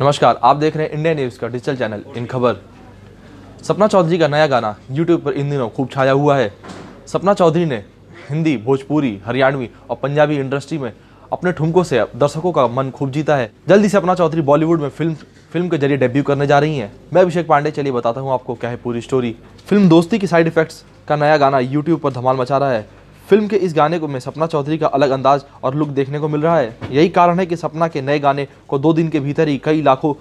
नमस्कार आप देख रहे हैं इंडिया न्यूज़ का digital channel In Khabar Sapna Chaudhary का नया गाना यूट्यूब पर इन दिनों खूब छाया हुआ है सपना चौधरी ने हिंदी भोजपुरी हरियाणवी और पंजाबी इंडस्ट्री में अपने ठुमकों से दर्शकों का मन खूब जीता है जल्दी सपना चौधरी बॉलीवुड में फिल्म फिल्म के जरिए डेब्यू करने जा रही हैं मैं अभिषेक पांडे चलिए बताता हूँ आपको क्या है पूरी स्टोरी फिल्म दोस्ती की साइड इफेक्ट्स का नया गाना यूट्यूब पर धमाल मचा रहा है फिल्म के इस गाने को में सपना चौधरी का अलग अंदाज और लुक देखने को मिल रहा है यही कारण है कि सपना के नए गाने को दो दिन के भीतर ही कई लाखों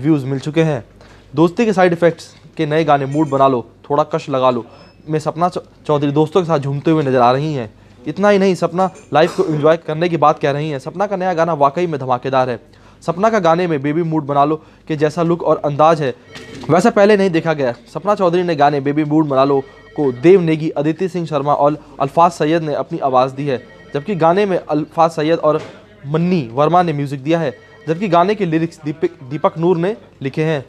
व्यूज़ मिल चुके हैं दोस्ती के साइड इफ़ेक्ट्स के नए गाने मूड बना लो थोड़ा कश लगा लो में सपना चौधरी दोस्तों के साथ झूमते हुए नजर आ रही हैं इतना ही नहीं सपना लाइफ को एंजॉय करने की बात कह रही हैं सपना का नया गाना वाकई में धमाकेदार है सपना का गाने में बेबी मूड बना लो के जैसा लुक और अंदाज है वैसा पहले नहीं देखा गया सपना चौधरी ने गाने बेबी बूड मनालो को देव नेगी अदिति सिंह शर्मा और अल्फाज सैयद ने अपनी आवाज़ दी है जबकि गाने में अल्फाज सैयद और मन्नी वर्मा ने म्यूज़िक दिया है जबकि गाने के लिरिक्स दीपक दीपक नूर ने लिखे हैं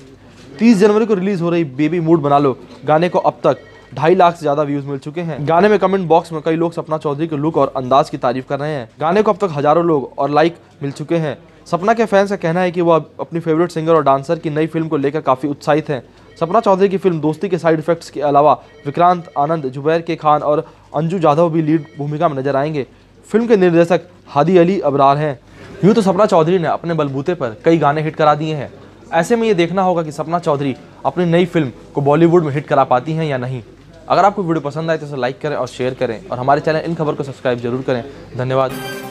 30 जनवरी को रिलीज़ हो रही बेबी मूड बना लो गाने को अब तक ढाई लाख से ज्यादा व्यूज मिल चुके हैं गाने में कमेंट बॉक्स में कई लोग सपना चौधरी के लुक और अंदाज की तारीफ कर रहे हैं गाने को अब तक हजारों लोग और लाइक मिल चुके हैं सपना के फैंस का कहना है कि वो अपनी फेवरेट सिंगर और डांसर की नई फिल्म को लेकर काफ़ी उत्साहित हैं सपना चौधरी की फिल्म दोस्ती के साइड इफेक्ट्स के अलावा विक्रांत आनंद जुबैर के खान और अंजू जाधव भी लीड भूमिका में नजर आएंगे फिल्म के निर्देशक हादी अली अबरार हैं यूँ तो सपना चौधरी ने अपने बलबूते पर कई गाने हिट करा दिए हैं ऐसे में ये देखना होगा कि सपना चौधरी अपनी नई फिल्म को बॉलीवुड में हिट करा पाती हैं या नहीं अगर आपको वीडियो पसंद आए तो इसे लाइक करें और शेयर करें और हमारे चैनल इन खबर को सब्सक्राइब जरूर करें धन्यवाद